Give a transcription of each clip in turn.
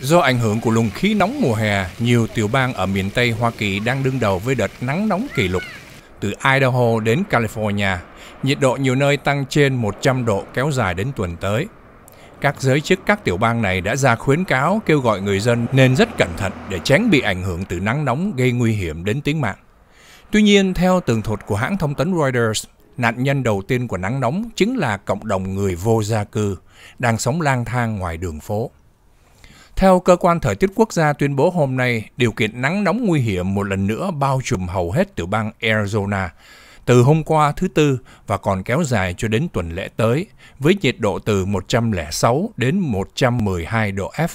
Do ảnh hưởng của luồng khí nóng mùa hè, nhiều tiểu bang ở miền Tây Hoa Kỳ đang đương đầu với đợt nắng nóng kỷ lục. Từ Idaho đến California, nhiệt độ nhiều nơi tăng trên 100 độ kéo dài đến tuần tới. Các giới chức các tiểu bang này đã ra khuyến cáo kêu gọi người dân nên rất cẩn thận để tránh bị ảnh hưởng từ nắng nóng gây nguy hiểm đến tính mạng. Tuy nhiên, theo tường thuật của hãng thông tấn Reuters, nạn nhân đầu tiên của nắng nóng chính là cộng đồng người vô gia cư đang sống lang thang ngoài đường phố. Theo cơ quan thời tiết quốc gia tuyên bố hôm nay, điều kiện nắng nóng nguy hiểm một lần nữa bao trùm hầu hết tiểu bang Arizona từ hôm qua thứ Tư và còn kéo dài cho đến tuần lễ tới, với nhiệt độ từ 106 đến 112 độ F.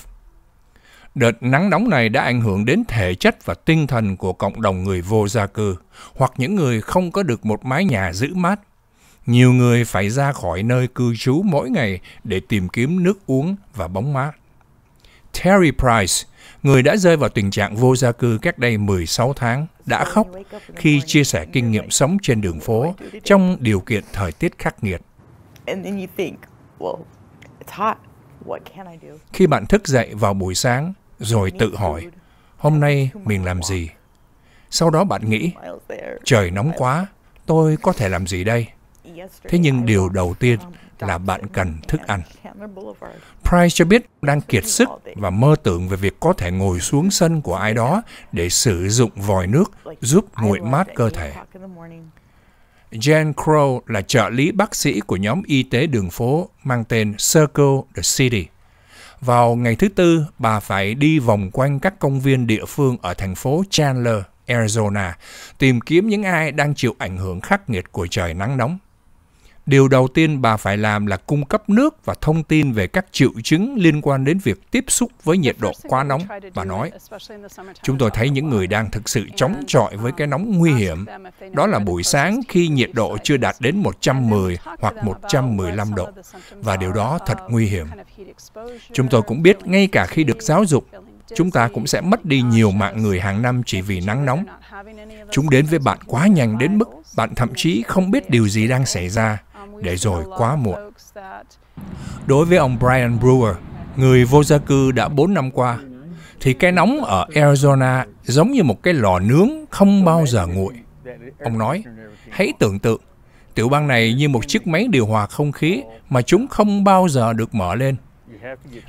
Đợt nắng nóng này đã ảnh hưởng đến thể chất và tinh thần của cộng đồng người vô gia cư hoặc những người không có được một mái nhà giữ mát. Nhiều người phải ra khỏi nơi cư trú mỗi ngày để tìm kiếm nước uống và bóng mát. Terry Price, người đã rơi vào tình trạng vô gia cư cách đây 16 tháng, đã khóc khi chia sẻ kinh nghiệm sống trên đường phố trong điều kiện thời tiết khắc nghiệt. Khi bạn thức dậy vào buổi sáng, rồi tự hỏi, hôm nay mình làm gì? Sau đó bạn nghĩ, trời nóng quá, tôi có thể làm gì đây? Thế nhưng điều đầu tiên là bạn cần thức ăn. Price cho biết đang kiệt sức và mơ tưởng về việc có thể ngồi xuống sân của ai đó để sử dụng vòi nước giúp nguội mát cơ thể. Jan Crow là trợ lý bác sĩ của nhóm y tế đường phố mang tên Circle the City. Vào ngày thứ Tư, bà phải đi vòng quanh các công viên địa phương ở thành phố Chandler, Arizona, tìm kiếm những ai đang chịu ảnh hưởng khắc nghiệt của trời nắng nóng điều đầu tiên bà phải làm là cung cấp nước và thông tin về các triệu chứng liên quan đến việc tiếp xúc với nhiệt độ quá nóng. Bà nói, chúng tôi thấy những người đang thực sự chống chọi với cái nóng nguy hiểm. Đó là buổi sáng khi nhiệt độ chưa đạt đến 110 hoặc 115 độ. Và điều đó thật nguy hiểm. Chúng tôi cũng biết ngay cả khi được giáo dục, chúng ta cũng sẽ mất đi nhiều mạng người hàng năm chỉ vì nắng nóng. Chúng đến với bạn quá nhanh đến mức bạn thậm chí không biết điều gì đang xảy ra để rồi quá muộn. Đối với ông Brian Brewer, người vô gia cư đã 4 năm qua, thì cái nóng ở Arizona giống như một cái lò nướng không bao giờ nguội. Ông nói, hãy tưởng tượng, tiểu bang này như một chiếc máy điều hòa không khí mà chúng không bao giờ được mở lên.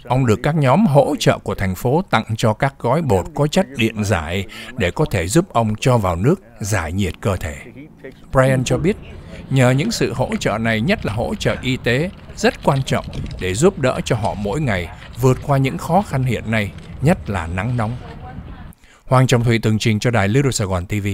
Ông được các nhóm hỗ trợ của thành phố tặng cho các gói bột có chất điện giải để có thể giúp ông cho vào nước giải nhiệt cơ thể. Brian cho biết, Nhờ những sự hỗ trợ này, nhất là hỗ trợ y tế, rất quan trọng để giúp đỡ cho họ mỗi ngày vượt qua những khó khăn hiện nay, nhất là nắng nóng. Hoàng Trọng Thủy tường trình cho đài Lưu Sài Gòn TV.